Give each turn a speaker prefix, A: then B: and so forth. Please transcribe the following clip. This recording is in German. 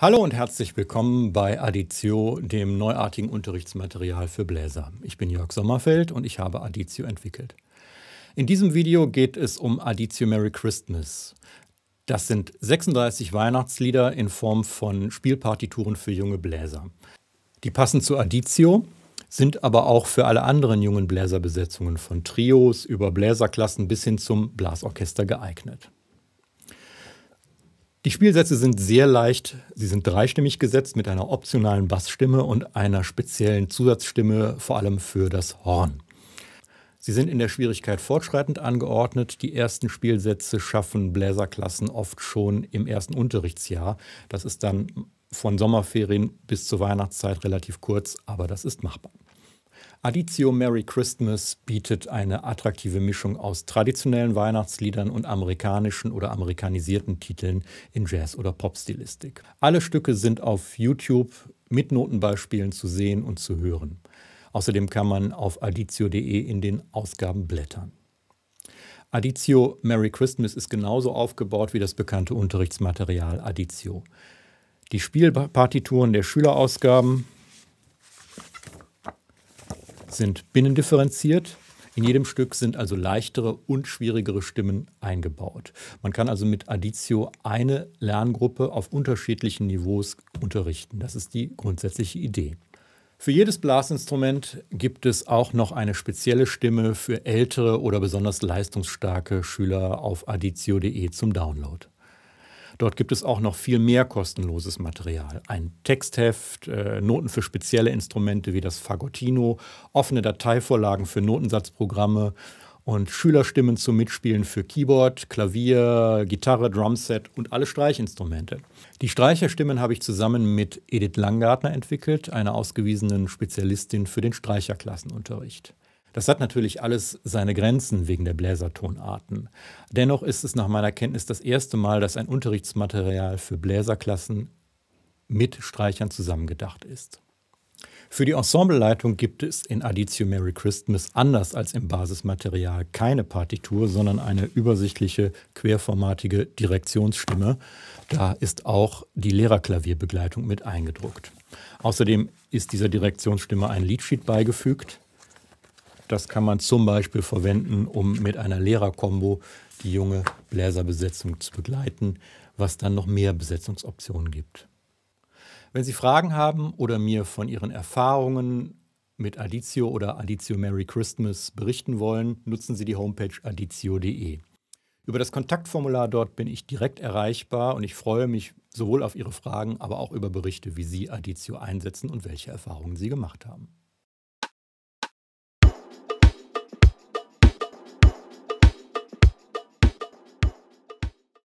A: Hallo und herzlich willkommen bei Aditio, dem neuartigen Unterrichtsmaterial für Bläser. Ich bin Jörg Sommerfeld und ich habe Aditio entwickelt. In diesem Video geht es um Aditio Merry Christmas. Das sind 36 Weihnachtslieder in Form von Spielpartituren für junge Bläser. Die passen zu Aditio, sind aber auch für alle anderen jungen Bläserbesetzungen von Trios über Bläserklassen bis hin zum Blasorchester geeignet. Die Spielsätze sind sehr leicht. Sie sind dreistimmig gesetzt mit einer optionalen Bassstimme und einer speziellen Zusatzstimme, vor allem für das Horn. Sie sind in der Schwierigkeit fortschreitend angeordnet. Die ersten Spielsätze schaffen Bläserklassen oft schon im ersten Unterrichtsjahr. Das ist dann von Sommerferien bis zur Weihnachtszeit relativ kurz, aber das ist machbar. Adizio Merry Christmas bietet eine attraktive Mischung aus traditionellen Weihnachtsliedern und amerikanischen oder amerikanisierten Titeln in Jazz- oder Popstilistik. Alle Stücke sind auf YouTube mit Notenbeispielen zu sehen und zu hören. Außerdem kann man auf aditio.de in den Ausgaben blättern. Adizio Merry Christmas ist genauso aufgebaut wie das bekannte Unterrichtsmaterial Adizio. Die Spielpartituren der Schülerausgaben sind binnendifferenziert. In jedem Stück sind also leichtere und schwierigere Stimmen eingebaut. Man kann also mit Additio eine Lerngruppe auf unterschiedlichen Niveaus unterrichten. Das ist die grundsätzliche Idee. Für jedes Blasinstrument gibt es auch noch eine spezielle Stimme für ältere oder besonders leistungsstarke Schüler auf additio.de zum Download. Dort gibt es auch noch viel mehr kostenloses Material. Ein Textheft, äh, Noten für spezielle Instrumente wie das Fagottino, offene Dateivorlagen für Notensatzprogramme und Schülerstimmen zum Mitspielen für Keyboard, Klavier, Gitarre, Drumset und alle Streichinstrumente. Die Streicherstimmen habe ich zusammen mit Edith Langgartner entwickelt, einer ausgewiesenen Spezialistin für den Streicherklassenunterricht. Das hat natürlich alles seine Grenzen wegen der Bläsertonarten. Dennoch ist es nach meiner Kenntnis das erste Mal, dass ein Unterrichtsmaterial für Bläserklassen mit Streichern zusammengedacht ist. Für die Ensembleleitung gibt es in Additio Merry Christmas anders als im Basismaterial keine Partitur, sondern eine übersichtliche, querformatige Direktionsstimme. Da ist auch die Lehrerklavierbegleitung mit eingedruckt. Außerdem ist dieser Direktionsstimme ein Liedsheet beigefügt, das kann man zum Beispiel verwenden, um mit einer Lehrerkombo die junge Bläserbesetzung zu begleiten, was dann noch mehr Besetzungsoptionen gibt. Wenn Sie Fragen haben oder mir von Ihren Erfahrungen mit Adizio oder Adizio Merry Christmas berichten wollen, nutzen Sie die Homepage adizio.de. Über das Kontaktformular dort bin ich direkt erreichbar und ich freue mich sowohl auf Ihre Fragen, aber auch über Berichte, wie Sie Adizio einsetzen und welche Erfahrungen Sie gemacht haben.